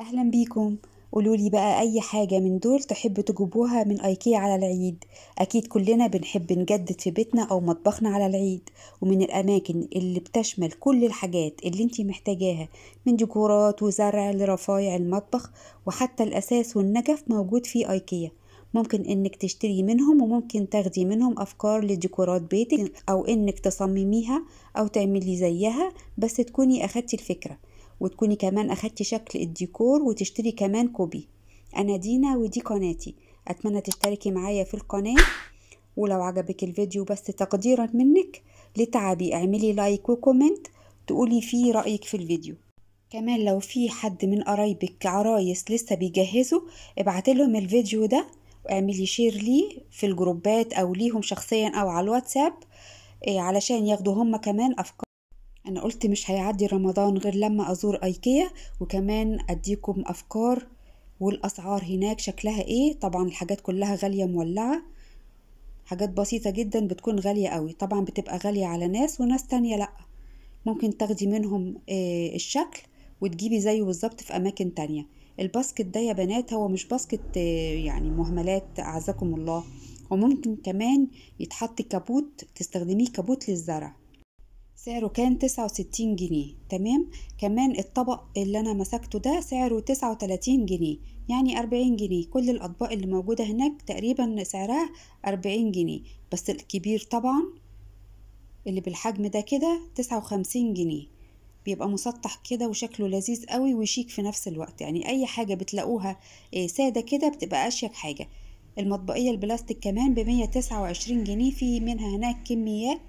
اهلا بيكم قولولي بقى اي حاجة من دول تحب تجيبوها من ايكيا على العيد اكيد كلنا بنحب نجدد في بيتنا او مطبخنا على العيد ومن الاماكن اللي بتشمل كل الحاجات اللي انتي محتاجاها من ديكورات وزرع لرفايع المطبخ وحتى الاساس والنجف موجود في ايكيا ممكن انك تشتري منهم وممكن تاخدي منهم افكار لديكورات بيتك او انك تصمميها او تعملي زيها بس تكوني اخدتي الفكره وتكوني كمان أخدتي شكل الديكور وتشتري كمان كوبي أنا دينا ودي قناتي أتمنى تشتركي معايا في القناة ولو عجبك الفيديو بس تقديرا منك لتعبي اعملي لايك وكومنت تقولي فيه رأيك في الفيديو كمان لو في حد من قرايبك عرايس لسه بيجهزوا ابعتلهم الفيديو ده واعملي شير ليه في الجروبات او ليهم شخصيا او على الواتساب إيه، علشان ياخدوا هم كمان افكار أنا قلت مش هيعدي رمضان غير لما أزور أيكيا وكمان أديكم أفكار والأسعار هناك شكلها إيه طبعا الحاجات كلها غالية مولعة حاجات بسيطة جدا بتكون غالية قوي طبعا بتبقى غالية على ناس وناس تانية لأ ممكن تاخدي منهم آه، الشكل وتجيبي زيه بالظبط في أماكن تانية الباسكت ده يا بنات هو مش باسكت آه، يعني مهملات أعزكم الله وممكن كمان يتحط كابوت تستخدميه كابوت للزرع سعره كان تسعة وستين جنيه تمام كمان الطبق اللي انا مسكته ده سعره تسعة وتلاتين جنيه يعني أربعين جنيه كل الأطباق اللي موجودة هناك تقريبا سعرها أربعين جنيه بس الكبير طبعا اللي بالحجم ده كده تسعة وخمسين جنيه بيبقى مسطح كده وشكله لذيذ قوي وشيك في نفس الوقت يعني أي حاجة بتلاقوها آه، سادة كده بتبقى أشيك حاجة المطبقية البلاستيك كمان بمية تسعة وعشرين جنيه في منها هناك كميات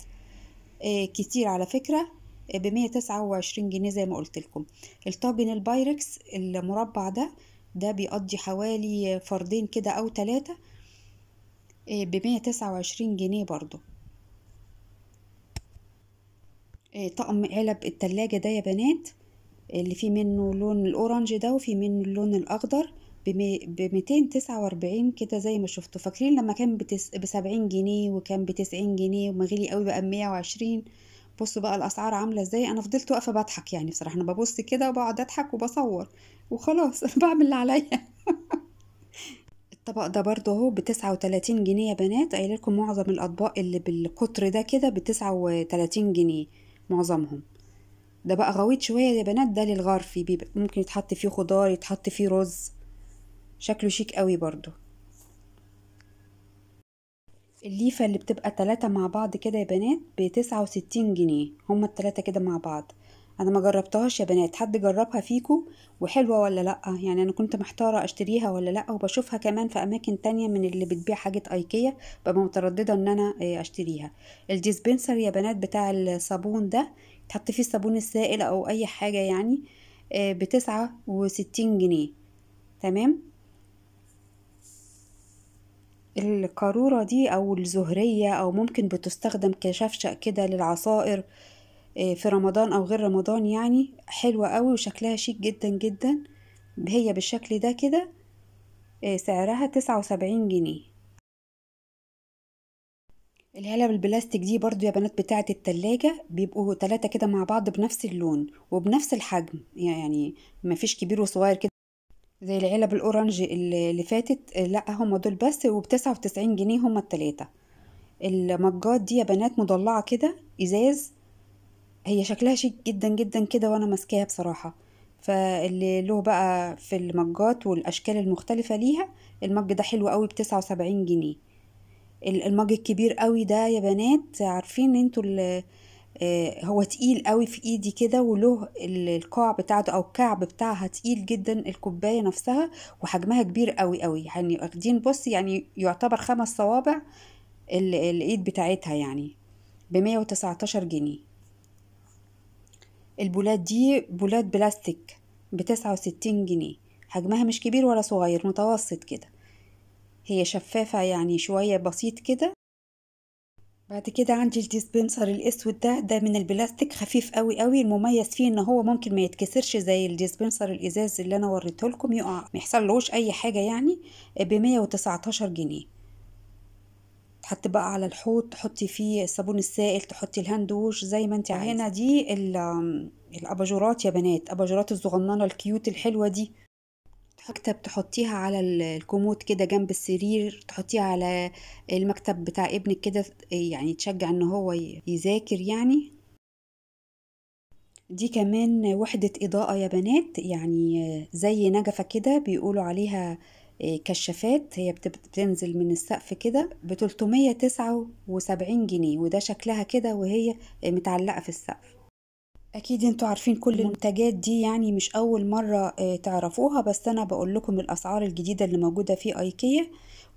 آه، كتير على فكرة آه، بمية تسعة وعشرين جنيه زي ما قلت لكم الطاجن البايركس المربع ده ده بيقضي حوالي فردين كده أو تلاتة آه، بمية تسعة وعشرين جنيه برضو طقم علب التلاجة ده يا بنات اللي فيه منه لون الأورنج ده وفيه منه اللون الأخضر ب 249 كده زي ما شفتوا فاكرين لما كان ب 70 جنيه وكان ب 90 جنيه وما غالي قوي بقى ب 120 بصوا بقى الاسعار عامله ازاي انا فضلت واقفه بضحك يعني بصراحه انا ببص كده وبقعد اضحك وبصور وخلاص بعمل اللي عليا الطبق ده برضه اهو بتسعة وتلاتين جنيه يا بنات قايل لكم معظم الاطباق اللي بالقطر ده كده بتسعة وتلاتين جنيه معظمهم ده بقى غويط شويه يا بنات ده للغرفي بيبقى ممكن يتحط فيه خضار يتحط فيه رز شكله شيك قوي برضو الليفة اللي بتبقى تلاتة مع بعض كده يا بنات بتسعة وستين جنيه هما التلاتة كده مع بعض انا ما جربتهاش يا بنات حد جربها فيكو وحلوة ولا لا يعني انا كنت محتارة اشتريها ولا لا وبشوفها كمان في اماكن تانية من اللي بتبيع حاجة ايكيا ببقى مترددة ان انا آه، اشتريها الديسبنسر يا بنات بتاع الصابون ده تحط فيه الصابون السائل او اي حاجة يعني آه، بتسعة وستين جنيه تمام القارورة دي أو الزهرية أو ممكن بتستخدم كشفشق كده للعصائر آه، في رمضان أو غير رمضان يعني حلوة قوي وشكلها شيك جدا جدا هي بالشكل ده كده آه، سعرها تسعة وسبعين جنيه العلب البلاستيك دي برضو يا بنات بتاعة التلاجة بيبقوا تلاتة كده مع بعض بنفس اللون وبنفس الحجم يعني مفيش كبير وصغير كده زي العلب الاورنجي اللي فاتت لا هما دول بس وبتسعة وتسعين جنيه هما التلاتة المجات دي يا بنات مضلعة كده ازاز هي شكلها شيك جدا جدا كده وانا ماسكاها بصراحة فاللي له بقى في المجات والاشكال المختلفة ليها المج ده حلو قوي بتسعة وسبعين جنيه المج الكبير قوي ده يا بنات عارفين انتوا آه، هو تقيل قوي في ايدي كده وله القاع بتاعته او الكعب بتاعها تقيل جدا الكوبايه نفسها وحجمها كبير قوي قوي يعني واخدين بص يعني يعتبر خمس صوابع الايد بتاعتها يعني بمية وتسعتاشر جنيه البولات دي بولات بلاستيك بتسعة وستين جنيه حجمها مش كبير ولا صغير متوسط كده هي شفافة يعني شوية بسيط كده بعد كده عندي الديسبنسر الاسود ده ده من البلاستيك خفيف قوي قوي المميز فيه ان هو ممكن ما يتكسرش زي الديسبنسر الازاز اللي انا وريته لكم يقع ما يحصلوش اي حاجه يعني آه، ب 119 جنيه تحطي بقى على الحوض تحطي فيه الصابون السائل تحطي الهاند ووش زي ما انت عايزه هنا دي الاباجورات يا بنات اباجورات الصغننه الكيوت الحلوه دي مكتب تحطيها على الكومود كده جنب السرير تحطيها على المكتب بتاع ابنك كده يعني تشجع ان هو يذاكر يعني دي كمان وحدة إضاءة يا بنات يعني زي نجفة كده بيقولوا عليها آه، كشافات هي بتنزل من السقف كده ب 379 جنيه وده شكلها كده وهي متعلقة في السقف اكيد انتوا عارفين كل المنتجات دي يعني مش اول مرة آه، تعرفوها بس انا بقول لكم الاسعار الجديدة اللي موجودة في ايكيا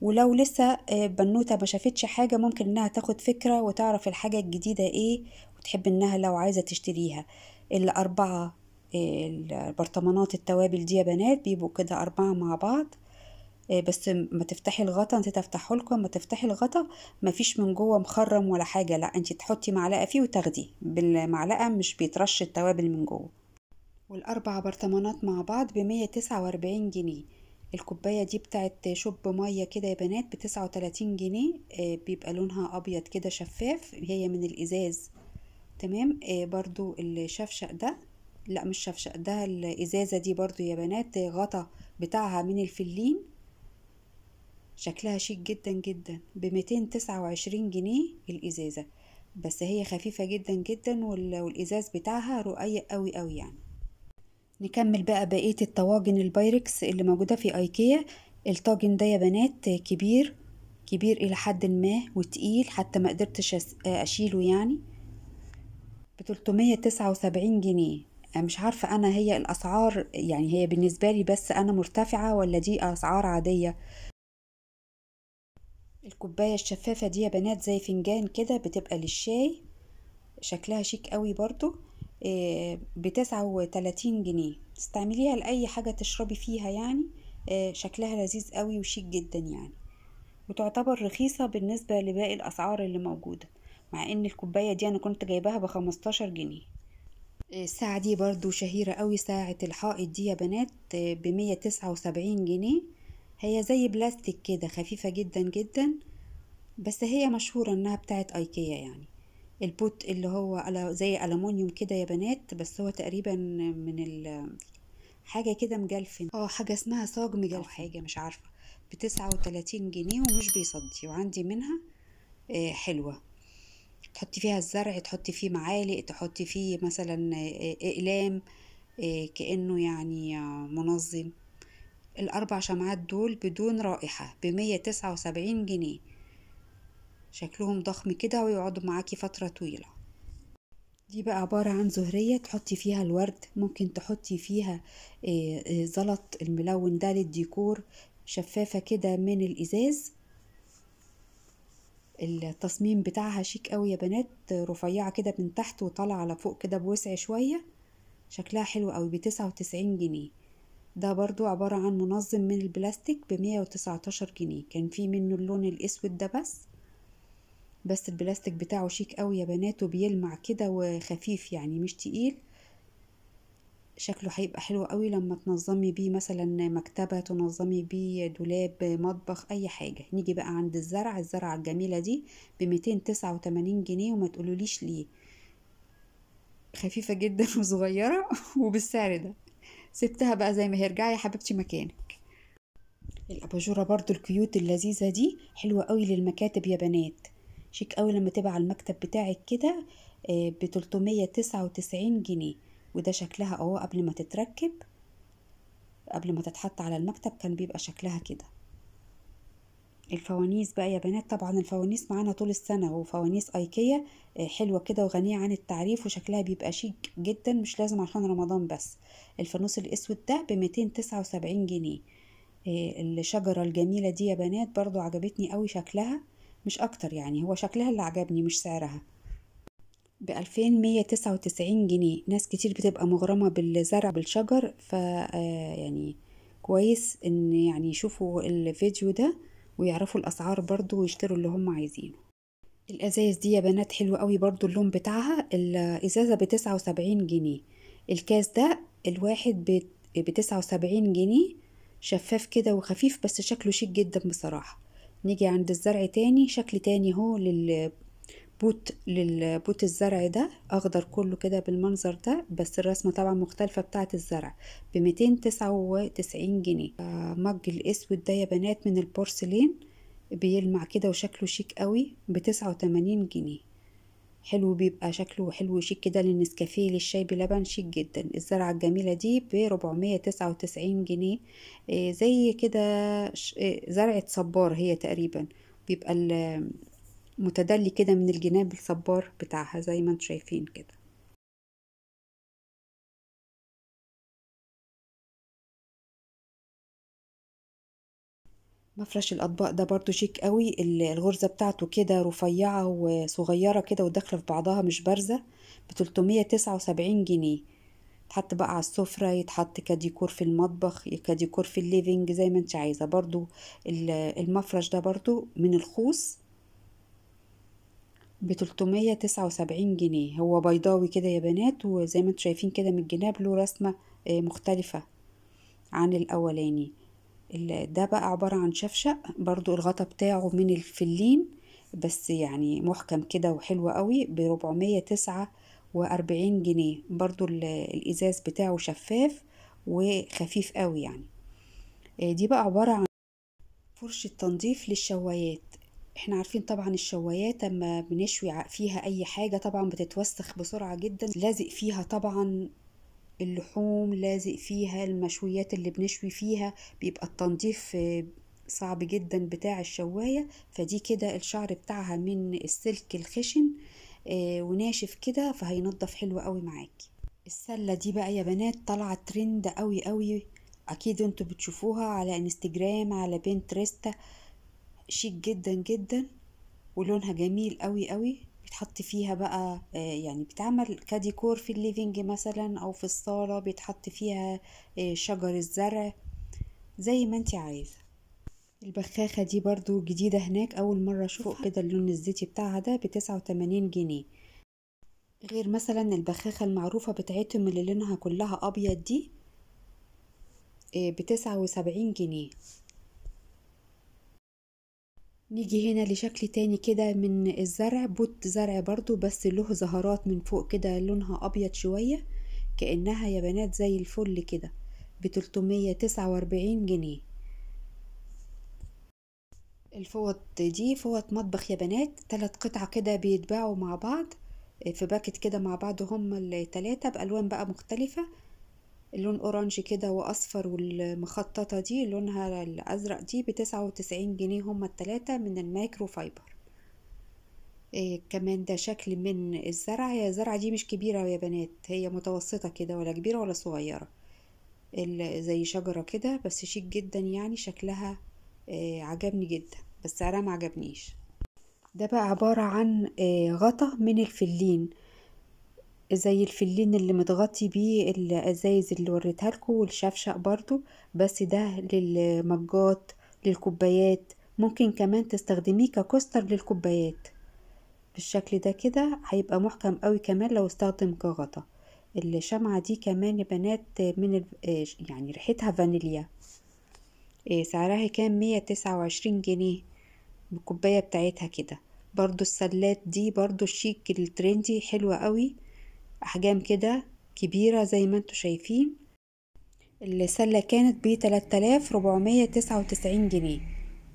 ولو لسه آه، بنوتة ما شافتش حاجة ممكن انها تاخد فكرة وتعرف الحاجة الجديدة ايه وتحب انها لو عايزة تشتريها الاربعة آه، البرطمانات التوابل دي يا بنات بيبقوا كده اربعة مع بعض آه، بس ما تفتحي الغطا انت تفتحه لكم ما تفتحي الغطا مفيش من جوه مخرم ولا حاجه لا انت تحطي معلقه فيه وتاخدي بالمعلقه مش بيترش التوابل من جوه والاربع برطمانات مع بعض بمية تسعة واربعين جنيه الكوبايه دي بتاعت شوب ميه كده يا بنات بتسعة وتلاتين جنيه آه، بيبقى لونها ابيض كده شفاف هي من الازاز تمام آه، برضو الشفشق ده لا مش شفشق ده الازازه دي برضو يا بنات غطا بتاعها من الفلين شكلها شيك جدا جدا بميتين تسعة وعشرين جنيه الإزازة بس هي خفيفة جدا جدا والإزاز بتاعها رقيق قوي قوي يعني نكمل بقى بقية الطواجن البايركس اللي موجودة في أيكيا الطاجن ده يا بنات كبير كبير إلى حد ما وتقيل حتى ما قدرتش أشيله يعني بتلتمية تسعة وسبعين جنيه مش عارفة أنا هي الأسعار يعني هي بالنسبة لي بس أنا مرتفعة ولا دي أسعار عادية الكوباية الشفافة دي يا بنات زي فنجان كده بتبقى للشاي شكلها شيك قوي برضو آه، بتسعة وتلاتين جنيه استعمليها لأي حاجة تشربي فيها يعني آه، شكلها لذيذ قوي وشيك جدا يعني وتعتبر رخيصة بالنسبة لباقي الأسعار اللي موجودة مع ان الكوباية دي أنا كنت جايباها بخمستاشر جنيه آه، الساعة دي برضو شهيرة قوي ساعة الحائط دي يا بنات بمية تسعة وسبعين جنيه هي زي بلاستيك كده خفيفة جدا جدا بس هي مشهورة انها بتاعت ايكيا يعني البوت اللي هو زي ألمونيوم كده يا بنات بس هو تقريبا من ال حاجة كده مجلفن اه حاجة اسمها صاج مجلفن أو حاجة مش عارفة بتسعة وتلاتين جنيه ومش بيصدي وعندي منها آه، حلوة تحطي فيها الزرع تحطي فيه معالق تحطي فيه مثلا اقلام كانه يعني منظم الأربع شمعات دول بدون رائحة بمية تسعة وسبعين جنيه شكلهم ضخم كده ويقعدوا معاكي فترة طويلة دي بقى عبارة عن زهرية تحطي فيها الورد ممكن تحطي فيها آه، آه، زلط الملون ده للديكور شفافة كده من الإزاز التصميم بتاعها شيك قوي يا بنات رفيعة كده من تحت وطالعة على فوق كده بوسع شوية شكلها حلو قوي بتسعة وتسعين جنيه ده برضو عبارة عن منظم من البلاستيك بمية وتسعتاشر جنيه كان في منه اللون الأسود ده بس بس البلاستيك بتاعه شيك قوي يا بنات وبيلمع كده وخفيف يعني مش تقيل شكله هيبقى حلو قوي لما تنظمي بيه مثلا مكتبة تنظمي بيه دولاب مطبخ اي حاجة نيجي بقى عند الزرع الزرعة الجميلة دي بميتين تسعة وتمانين جنيه وما تقولوليش ليه خفيفة جدا وصغيرة وبالسعر ده سبتها بقى زي ما هي ارجعي يا حبيبتي مكانك الاباجوره برضو الكيوت اللذيذه دي حلوه قوي للمكاتب يا بنات شيك قوي لما تبقى على المكتب بتاعك كده آه، ب 399 جنيه وده شكلها اهو قبل ما تتركب قبل ما تتحط على المكتب كان بيبقى شكلها كده الفوانيس بقى يا بنات طبعا الفوانيس معانا طول السنة وفوانيس ايكيا آه، حلوة كده وغنية عن التعريف وشكلها بيبقى شيك جدا مش لازم عشان رمضان بس الفانوس الاسود ده بميتين تسعة وسبعين جنيه آه، الشجرة الجميلة دي يا بنات برضو عجبتني قوي شكلها مش اكتر يعني هو شكلها اللي عجبني مش سعرها بألفين مية تسعة وتسعين جنيه ناس كتير بتبقى مغرمة بالزرع بالشجر ف آه، يعني كويس ان يعني يشوفوا الفيديو ده ويعرفوا الأسعار برضو ويشتروا اللي هم عايزينه الأزايز دي يا بنات حلوة قوي برضو اللون بتاعها الإزازة بتسعة وسبعين جنيه الكاس ده الواحد بتسعة وسبعين جنيه شفاف كده وخفيف بس شكله شيك جدا بصراحة نيجي عند الزرع تاني شكل تاني هو بوت للبوت الزرع ده اخضر كله كده بالمنظر ده بس الرسمه طبعا مختلفه بتاعه الزرع ب 299 جنيه آه، مج الاسود ده يا بنات من البورسلين بيلمع كده وشكله شيك قوي ب 89 جنيه حلو بيبقى شكله حلو شيك كده للنسكافيه للشاي بلبن شيك جدا الزرعة الجميلة دي بربعمية تسعة وتسعين جنيه آه، زي كده آه، زرعة صبار هي تقريبا بيبقى متدلي كده من الجناب الصبار بتاعها زي ما انتم شايفين كده مفرش الاطباق ده برضو شيك قوي الغرزه بتاعته كده رفيعه وصغيره كده وداخله في بعضها مش بارزه ب 379 جنيه يتحط بقى على السفرة يتحط كديكور في المطبخ كديكور في الليفينج زي ما انت عايزة برضو المفرش ده برضو من الخوص ب 379 جنيه هو بيضاوي كده يا بنات وزي ما انتم شايفين كده من الجناب له رسمه آه، مختلفه عن الاولاني ده بقى عباره عن شفشق برضو الغطا بتاعه من الفلين بس يعني محكم كده وحلو قوي ب 449 جنيه برضو الازاز بتاعه شفاف وخفيف قوي يعني آه، دي بقى عباره عن فرشة تنظيف للشوايات احنا عارفين طبعا الشوايات اما بنشوي فيها اي حاجة طبعا بتتوسخ بسرعة جدا لازق فيها طبعا اللحوم لازق فيها المشويات اللي بنشوي فيها بيبقى التنظيف آه، صعب جدا بتاع الشواية فدي كده الشعر بتاعها من السلك الخشن آه، وناشف كده فهينضف حلو قوي معاك السلة دي بقى يا بنات طالعة ترند قوي قوي اكيد انتوا بتشوفوها على انستجرام على بنترستا شيك جدا جدا ولونها جميل قوي قوي بيتحط فيها بقى آه، يعني بتعمل كديكور في الليفينج مثلا او في الصالة بيتحط فيها آه، شجر الزرع زي ما انت عايزة البخاخة دي برضو جديدة هناك اول مرة اشوفها كده اللون الزيتي بتاعها ده بتسعة وتمانين جنيه غير مثلا البخاخة المعروفة بتاعتهم اللي لونها كلها ابيض دي آه، بتسعة وسبعين جنيه نيجي هنا لشكل تاني كده من الزرع بوت زرع برضو بس له زهرات من فوق كده لونها ابيض شوية كأنها يا بنات زي الفل كده بتلتمية تسعة واربعين جنيه الفوط دي فوط مطبخ يا بنات تلات قطع كده بيتباعوا مع بعض في باكت كده مع بعض هما التلاتة بألوان بقى مختلفة اللون اورانجي كده واصفر والمخططة دي لونها الازرق دي بتسعة وتسعين جنيه هما التلاتة من المايكرو فايبر إيه كمان ده شكل من الزرع هي الزرعة دي مش كبيرة يا بنات هي متوسطة كده ولا كبيرة ولا صغيرة زي شجرة كده بس شيك جدا يعني شكلها إيه عجبني جدا بس سعرها معجبنيش ده بقى عبارة عن إيه غطا من الفلين زي الفلين اللي متغطي بيه الازايز اللي وريتها لكم والشفشق برضو بس ده للمجات للكوبايات ممكن كمان تستخدميه ككوستر للكوبايات بالشكل ده كده هيبقى محكم قوي كمان لو استخدم كغطا الشمعة دي كمان يا بنات من آه، يعني ريحتها فانيليا آه، سعرها كان مية تسعة وعشرين جنيه الكوباية بتاعتها كده برضو السلات دي برضو الشيك الترندي حلوة قوي أحجام كده كبيرة زي ما انتوا شايفين السلة كانت بتلاتلاف تسعة وتسعين جنيه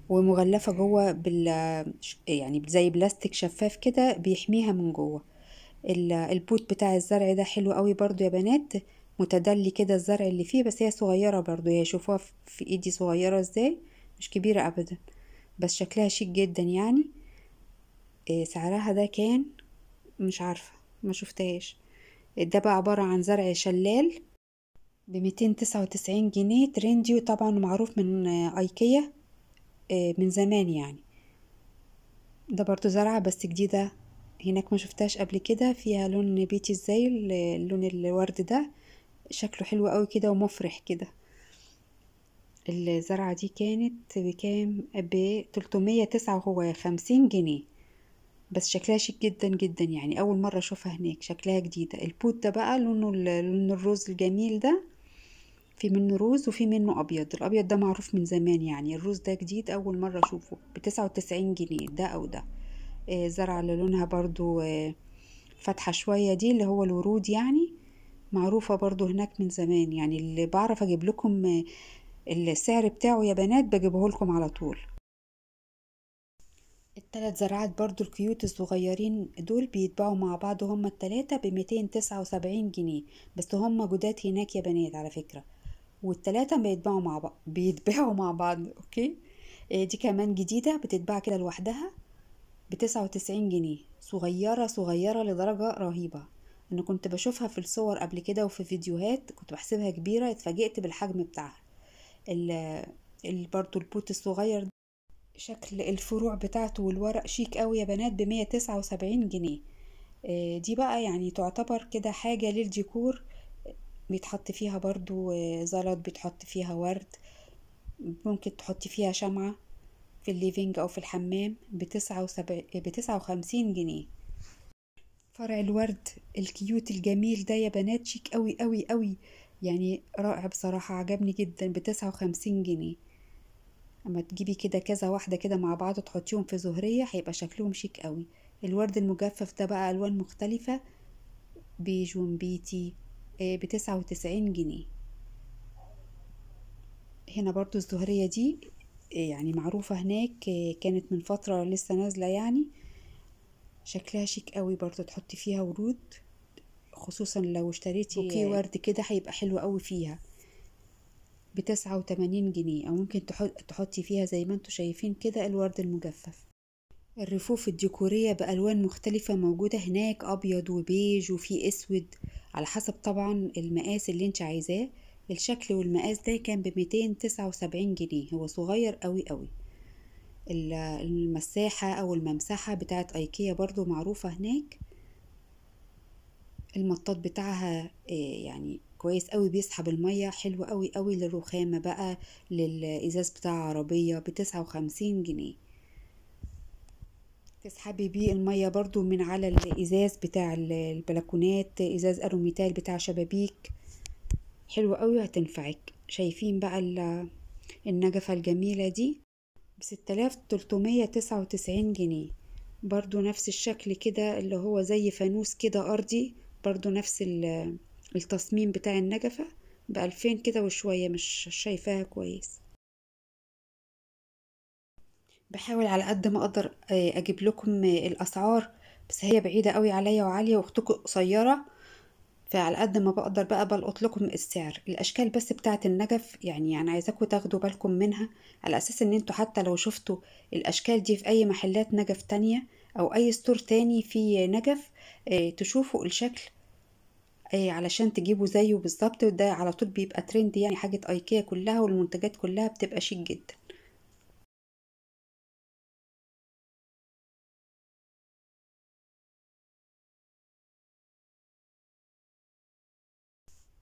ومغلفة جوه بال يعني زي بلاستيك شفاف كده بيحميها من جوه البوت بتاع الزرع ده حلو قوي برضو يا بنات متدلي كده الزرع اللي فيه بس هي صغيرة برضو هي شوفوها في ايدي صغيرة ازاي مش كبيرة ابدا بس شكلها شيك جدا يعني إيه، سعرها ده كان مش عارفة ما شفتهاش ده بقى عبارة عن زرع شلال بميتين تسعة وتسعين جنيه ترندي وطبعا معروف من ايكيا آه، من زمان يعني ده برضو زرعة بس جديدة هناك ما شفتهاش قبل كده فيها لون بيتي ازاي اللون الورد ده شكله حلو قوي كده ومفرح كده الزرعة دي كانت بكام ب 359 جنيه بس شكلها شيك جدا جدا يعني اول مره اشوفها هناك شكلها جديده البوت ده بقى لونه لون الروز الجميل ده في منه روز وفي منه ابيض الابيض ده معروف من زمان يعني الروز ده جديد اول مره اشوفه بتسعة وتسعين جنيه ده او ده آه زرع اللي لونها برضو آه فاتحه شويه دي اللي هو الورود يعني معروفه برضو هناك من زمان يعني اللي بعرف اجيب لكم آه، السعر بتاعه يا بنات بجيبه لكم على طول التلات زرعات برضو الكيوت الصغيرين دول بيتباعوا مع بعض هما التلاتة بميتين تسعة وسبعين جنيه بس هما جداد هناك يا بنات على فكرة والتلاتة بيتباعوا مع بعض بيتباعوا مع بعض اوكي آه، دي كمان جديدة بتتباع كده لوحدها بتسعة وتسعين جنيه صغيرة صغيرة لدرجة رهيبة انا كنت بشوفها في الصور قبل كده وفي فيديوهات كنت بحسبها كبيرة اتفاجئت بالحجم بتاعها ال برضو البوت الصغير ده شكل الفروع بتاعته والورق شيك قوي يا بنات بمية تسعة وسبعين جنيه آه، دي بقى يعني تعتبر كده حاجة للديكور بيتحط فيها برضو آه، زلط بيتحط فيها ورد ممكن تحطي فيها شمعة في الليفينج أو في الحمام بتسعة, وسبع... بتسعة وخمسين جنيه فرع الورد الكيوت الجميل ده يا بنات شيك قوي قوي قوي يعني رائع بصراحة عجبني جدا بتسعة وخمسين جنيه اما تجيبي كده كذا واحده كده مع بعض تحطيهم في زهريه هيبقى شكلهم شيك قوي الورد المجفف ده بقى الوان مختلفه بيج ومبيتي آه، بتسعة وتسعين جنيه هنا برضو الزهرية دي آه، يعني معروفة هناك آه، كانت من فترة لسه نازلة يعني شكلها شيك قوي برضو تحطي فيها ورود خصوصا لو اشتريتي ورد كده هيبقى حلو قوي فيها بتسعة وتمانين جنيه أو ممكن تحطي فيها زي ما انتوا شايفين كده الورد المجفف الرفوف الديكورية بألوان مختلفة موجودة هناك أبيض وبيج وفي أسود على حسب طبعا المقاس اللي انت عايزاه الشكل والمقاس ده كان بميتين تسعة وسبعين جنيه هو صغير قوي قوي المساحة أو الممسحة بتاعت أيكيا برضو معروفة هناك المطاط بتاعها آه، يعني كويس قوي بيسحب الميه حلو قوي قوي للرخامه بقى للازاز بتاع عربيه بتسعة وخمسين جنيه تسحبي بيه الميه برضو من على الازاز بتاع البلكونات ازاز اروميتال بتاع شبابيك حلو قوي هتنفعك شايفين بقى النجفة الجميلة دي بستلاف تلتمية تسعة وتسعين جنيه برضو نفس الشكل كده اللي هو زي فانوس كده أرضي برضو نفس التصميم بتاع النجفة بألفين كده وشوية مش شايفاها كويس بحاول على قد ما أقدر آه، أجيب لكم الأسعار بس هي بعيدة قوي عليا وعالية واختكم قصيرة فعلى قد ما بقدر بقى بلقط لكم السعر الاشكال بس بتاعه النجف يعني يعني عايزاكم تاخدوا بالكم منها على اساس ان انتوا حتى لو شفتوا الاشكال دي في اي محلات نجف تانية او اي ستور تاني في نجف آه، تشوفوا الشكل إيه، علشان تجيبه زيه بالظبط وده على طول بيبقى ترند يعني حاجة ايكيا كلها والمنتجات كلها بتبقى شيك جدا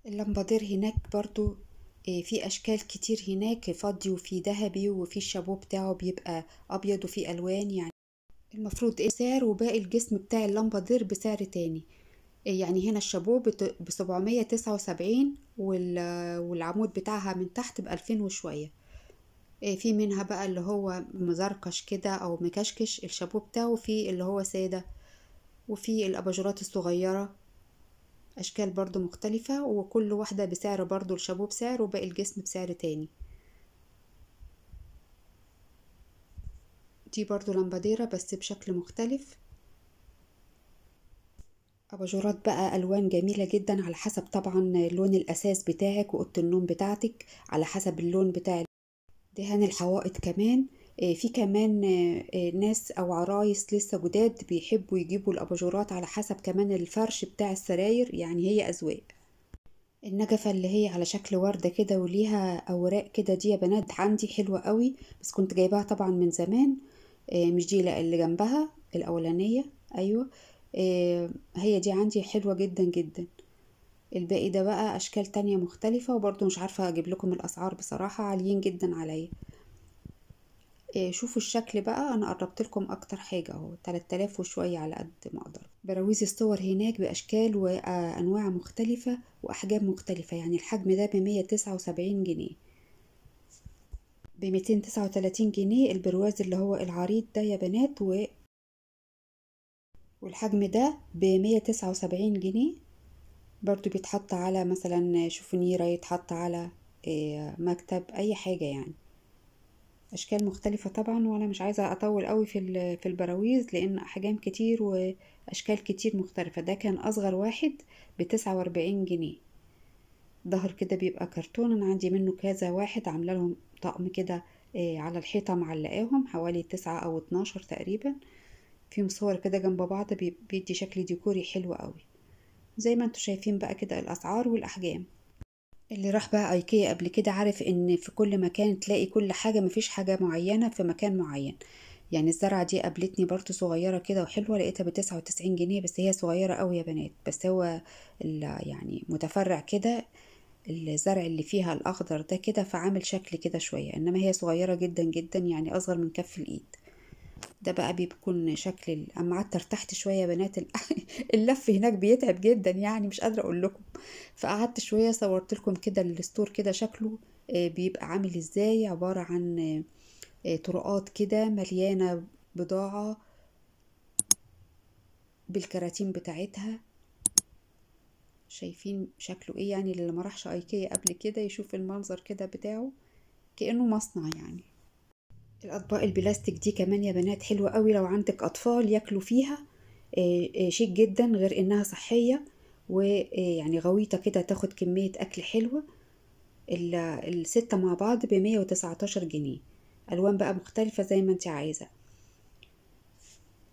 اللمبادير هناك برضو إيه، في اشكال كتير هناك فضي وفي ذهبي وفي الشابو بتاعه بيبقى ابيض وفي الوان يعني المفروض إيه سعر وباقي الجسم بتاع اللمبادير بسعر تاني يعني هنا الشابو ب 779 والعمود بتاعها من تحت ب 2000 وشوية آه، في منها بقى اللي هو مزركش كده أو مكشكش الشابو بتاعه في اللي هو سادة وفي الأباجورات الصغيرة أشكال برضو مختلفة وكل واحدة بسعر برضو الشابو بسعر وباقي الجسم بسعر تاني دي برضو لمباديرة بس بشكل مختلف اباجورات بقى الوان جميله جدا على حسب طبعا لون الاساس بتاعك واوضه النوم بتاعتك على حسب اللون بتاع دهان الحوائط كمان آه، في كمان آه، آه، ناس او عرايس لسه جداد بيحبوا يجيبوا الاباجورات على حسب كمان الفرش بتاع السراير يعني هي اذواق النجفة اللي هي على شكل وردة كده وليها أوراق كده دي يا بنات عندي حلوة قوي بس كنت جايباها طبعا من زمان مش دي اللي جنبها الأولانية أيوة آه، هي دي عندي حلوة جدا جدا الباقي ده بقى اشكال تانية مختلفة وبرضو مش عارفة اجيب لكم الاسعار بصراحة عاليين جدا عليا آه، شوفوا الشكل بقى انا قربت لكم اكتر حاجة اهو 3000 وشوية على قد ما اقدر براويز الصور هناك باشكال وانواع مختلفة واحجام مختلفة يعني الحجم ده بمية تسعة وسبعين جنيه بميتين تسعة وتلاتين جنيه البرواز اللي هو العريض ده يا بنات و والحجم ده بمية تسعة وسبعين جنيه برضو بيتحط على مثلا شوفونيرة يتحط على آه، مكتب اي حاجة يعني اشكال مختلفة طبعا وانا مش عايزة اطول قوي في في البراويز لان احجام كتير واشكال كتير مختلفة ده كان اصغر واحد بتسعة واربعين جنيه ظهر كده بيبقى كرتون انا عندي منه كذا واحد عامله لهم طقم كده آه، على الحيطة معلقاهم حوالي تسعة او اتناشر تقريبا فيهم صور كده جنب بعض بيدي شكل ديكوري حلو قوي زي ما انتوا شايفين بقى كده الاسعار والاحجام اللي راح بقى ايكيا قبل كده عارف ان في كل مكان تلاقي كل حاجه مفيش حاجه معينه في مكان معين يعني الزرعة دي قابلتني برضو صغيرة كده وحلوة لقيتها بتسعة وتسعين جنيه بس هي صغيرة قوي يا بنات بس هو يعني متفرع كده الزرع اللي فيها الأخضر ده كده فعامل شكل كده شوية إنما هي صغيرة جدا جدا يعني أصغر من كف الإيد ده بقى بيكون شكل قعدت ترتحت شوية يا بنات اللف هناك بيتعب جدا يعني مش قادرة أقول لكم فقعدت شوية صورت لكم كده الستور كده شكله آه، بيبقى عامل ازاي عبارة عن آه، طرقات كده مليانة بضاعة بالكراتين بتاعتها شايفين شكله ايه يعني اللي ما راحش ايكيا قبل كده يشوف المنظر كده بتاعه كأنه مصنع يعني الاطباق البلاستيك دي كمان يا بنات حلوه قوي لو عندك اطفال ياكلوا فيها آه، آه، شيك جدا غير انها صحيه ويعني آه، غويطه كده تاخد كميه اكل حلوه الستة مع بعض بمية وتسعتاشر جنيه الوان بقى مختلفه زي ما انت عايزه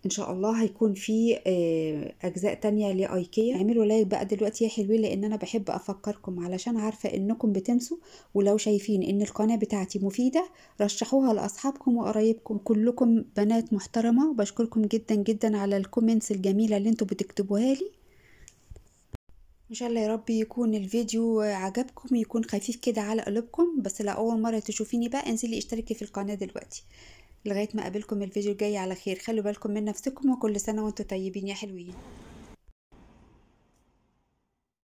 ان شاء الله هيكون في آه، اجزاء تانية لايكيا اعملوا لايك بقى دلوقتي يا حلوين لان انا بحب افكركم علشان عارفة انكم بتنسوا ولو شايفين ان القناة بتاعتي مفيدة رشحوها لاصحابكم وقرايبكم كلكم بنات محترمة وبشكركم جدا جدا على الكومنتس الجميلة اللي انتوا بتكتبوها لي ان شاء الله يا رب يكون الفيديو عجبكم يكون خفيف كده على قلوبكم بس لو اول مره تشوفيني بقى انزلي اشتركي في القناه دلوقتي لغايه ما اقابلكم الفيديو الجاي على خير خلوا بالكم من نفسكم وكل سنه وانتم طيبين يا حلوين